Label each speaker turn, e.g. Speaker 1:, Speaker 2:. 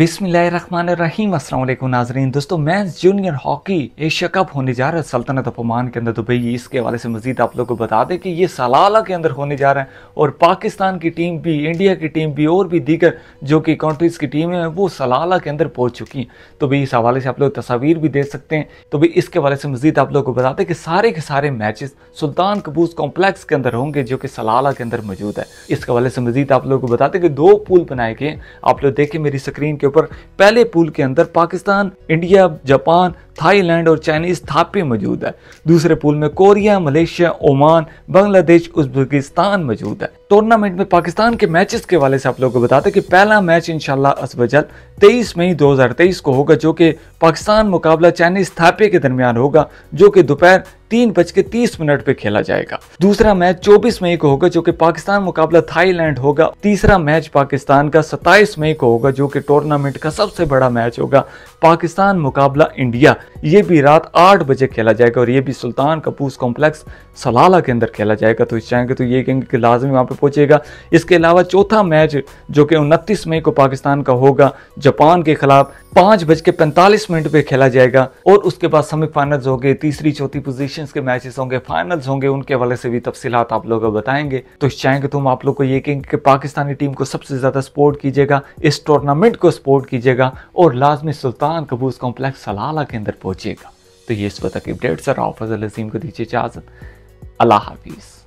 Speaker 1: अस्सलाम वालेकुम नाजरीन दोस्तों मैं जूनियर हॉकी एशिया कप होने जा रहा है सल्तनत अपमान के अंदर दुबई इसके हवाले से मजीद आप लोगों को बता दें कि ये सलाला के अंदर होने जा रहा है और पाकिस्तान की टीम भी इंडिया की टीम भी और भी दीगर जो कि कंट्रीज़ की टीमें हैं वो सलाला के अंदर पहुँच चुकी हैं तो भाई इस हवाले से आप लोग तस्वीर भी देख सकते हैं तो भाई इसके हवाले से मजीद आप लोग को बता दें कि सारे के सारे मैच सुल्तान कबूस कॉम्प्लेक्स के अंदर होंगे जो कि सलाला के अंदर मौजूद है इसके हवाले से मजीद आप लोग को बता दें कि दो पुल बनाए गए आप लोग देखें मेरी स्क्रीन के ऊपर पहले पूल के अंदर पाकिस्तान इंडिया जापान थाईलैंड और चाइनीज थापे मौजूद है दूसरे पूल में Korea Malaysia Oman Bangladesh Uzbekistan मौजूद है टूर्नामेंट में पाकिस्तान के मैचेस के वाले से आप लोगों को बताते कि पहला मैच इंशाल्लाह असबजल तेईस मई 2023 को होगा जो कि पाकिस्तान मुकाबला चाइनीज थापे के दरमियान होगा जो कि दोपहर तीन बज के तीस मिनट पे खेला जाएगा दूसरा मैच चौबीस मई को होगा जो कि पाकिस्तान मुकाबला थाईलैंड होगा तीसरा मैच पाकिस्तान का सत्ताईस मई को होगा जो कि टूर्नामेंट का सबसे बड़ा मैच होगा पाकिस्तान मुकाबला इंडिया ये भी रात आठ बजे खेला जाएगा और ये भी सुल्तान कपूस कॉम्प्लेक्स सलाला के अंदर खेला जाएगा तो इस चाहेंगे तो ये कहेंगे कि लाजमी वहाँ पर पहुँचेगा इसके अलावा चौथा मैच जो कि उनतीस मई को पाकिस्तान का होगा जापान के खिलाफ पाँच बज के पैंतालीस मिनट पे खेला जाएगा और उसके बाद सेमीफाइनल्स होंगे तीसरी चौथी पोजीशंस के मैचेस होंगे फाइनल्स होंगे उनके वाले से भी तफसीत आप लोग बताएंगे तो चाहेंगे तुम आप लोग को ये कहेंगे कि पाकिस्तानी टीम को सबसे ज़्यादा सपोर्ट कीजिएगा इस टूर्नामेंट को सपोर्ट कीजिएगा और लाजमी सुल्तान कबूस कॉम्प्लेक्स सलाला के अंदर पहुंचेगा तो ये इस वक्त अपडेट सर ऑफजल अजीम को दीजिए इजाज़त अल्लाह हाफिज़